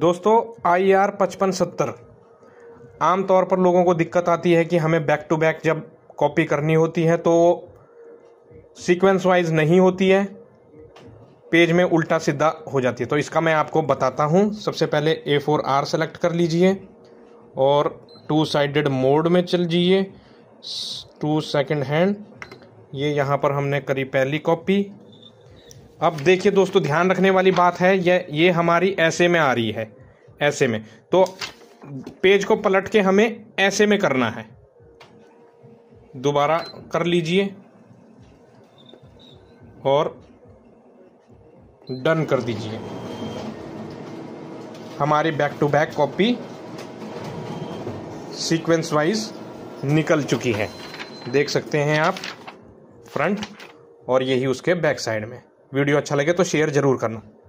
दोस्तों I R पचपन सत्तर आमतौर पर लोगों को दिक्कत आती है कि हमें बैक टू बैक जब कॉपी करनी होती है तो सीक्वेंस वाइज नहीं होती है पेज में उल्टा सीधा हो जाती है तो इसका मैं आपको बताता हूँ सबसे पहले ए फोर आर सेलेक्ट कर लीजिए और टू साइडेड मोड में चल जाइए टू सेकेंड हैंड ये यहाँ पर हमने करी पहली कॉपी अब देखिए दोस्तों ध्यान रखने वाली बात है ये ये हमारी ऐसे में आ रही है ऐसे में तो पेज को पलट के हमें ऐसे में करना है दोबारा कर लीजिए और डन कर दीजिए हमारी back to back copy sequence wise निकल चुकी है देख सकते हैं आप फ्रंट और यही उसके बैक साइड में वीडियो अच्छा लगे तो शेयर ज़रूर करना